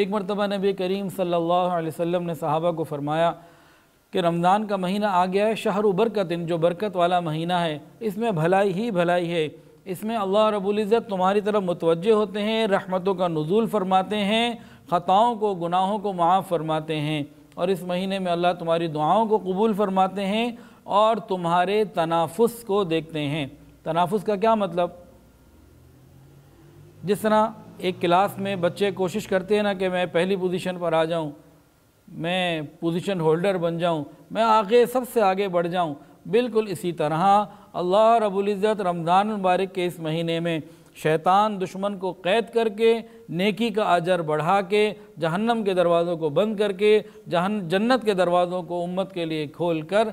एक मरतबा नबी करीम सल्लल्लाहु अलैहि वसल्लम ने सहाबा को फरमाया कि रमज़ान का महीना आ गया है शहर बरकतिन जो बरकत वाला महीना है इसमें भलाई ही भलाई है इसमें अल्लाह रबुल्ज़त तुम्हारी तरफ मुतवज होते हैं रहमतों का नज़ुल फरमाते हैं ख़ताओं को गुनाहों को माफ़ फरमाते हैं और इस महीने में अल्लाह तुम्हारी दुआओं को कबूल फरमाते हैं और तुम्हारे तनाफुस को देखते हैं तनाफुस का क्या मतलब जिस तरह एक क्लास में बच्चे कोशिश करते हैं ना कि मैं पहली पोजीशन पर आ जाऊं मैं पोजीशन होल्डर बन जाऊं मैं आगे सबसे आगे बढ़ जाऊं बिल्कुल इसी तरह अल्लाह रबुल्ज़त रमज़ान मुबारक के इस महीने में शैतान दुश्मन को कैद करके नेकी का आजर बढ़ा के जहन्नम के दरवाज़ों को बंद करके जहन जन्नत के दरवाज़ों को उम्मत के लिए खोल कर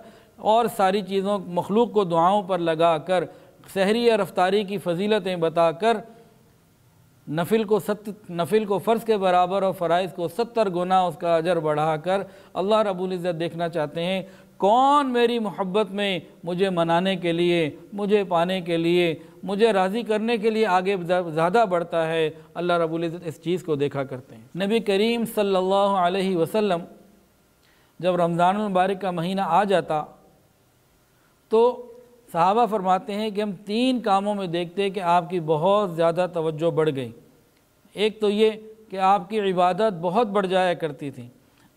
और सारी चीज़ों मखलूक को दुआओं पर लगा कर सहरी और रफ्तारी की फजीलतें बताकर नफिल को सत नफिल को फ़र्ज़ के बराबर और फ़राइज को सत्तर गुना उसका अजर बढ़ाकर अल्लाह रबुल्ज़त देखना चाहते हैं कौन मेरी मोहब्बत में मुझे मनाने के लिए मुझे पाने के लिए मुझे राज़ी करने के लिए आगे ज़्यादा बढ़ता है अल्लाह रबुल्ज़त इस चीज़ को देखा करते हैं नबी करीम सल्लल्लाहु अलैहि वसल्लम जब रमज़ान मुबारक का महीना आ जाता तो साहबा फरमाते हैं कि हम तीन कामों में देखते हैं कि आपकी बहुत ज़्यादा तवज्जो बढ़ गई एक तो ये कि आपकी इबादत बहुत बढ़ जाया करती थी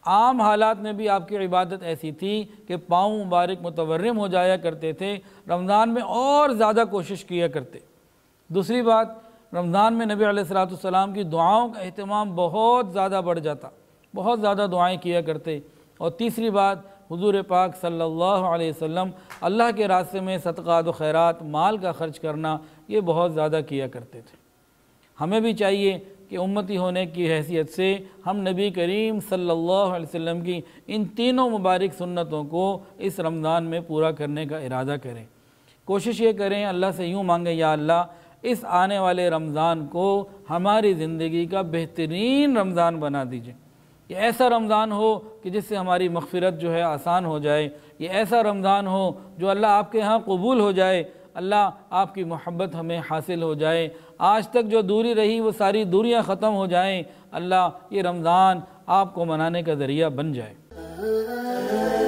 आम हालात में भी आपकी इबादत ऐसी थी कि पाँव मुबारक मुतवरम हो जाया करते थे रमज़ान में और ज़्यादा कोशिश किया करते दूसरी बात रमज़ान में नबी सलाम की दुआओं का अहतमाम बहुत ज़्यादा बढ़ जाता बहुत ज़्यादा दुआएं किया करते और तीसरी बात हुजूर पाक सल्लल्लाहु अलैहि वसल्लम अल्लाह के रास्ते में सदक़ात खैरात माल का ख़र्च करना ये बहुत ज़्यादा किया करते थे हमें भी चाहिए कि उम्मती होने की हैसियत से हम नबी करीम सल्लल्लाहु अलैहि वसल्लम की इन तीनों मुबारक सुन्नतों को इस रमज़ान में पूरा करने का इरादा करें कोशिश ये करें अल्लाह से यूँ मांगें या अल्लाह इस आने वाले रमज़ान को हमारी ज़िंदगी का बेहतरीन रमज़ान बना दीजिए ये ऐसा रमज़ान हो कि जिससे हमारी मगफरत जो है आसान हो जाए ये ऐसा रमज़ान हो जो अल्लाह आपके यहाँ कबूल हो जाए अल्लाह आपकी मोहब्बत हमें हासिल हो जाए आज तक जो दूरी रही वो सारी दूरियां ख़त्म हो जाएं अल्लाह ये रमज़ान आपको मनाने का ज़रिया बन जाए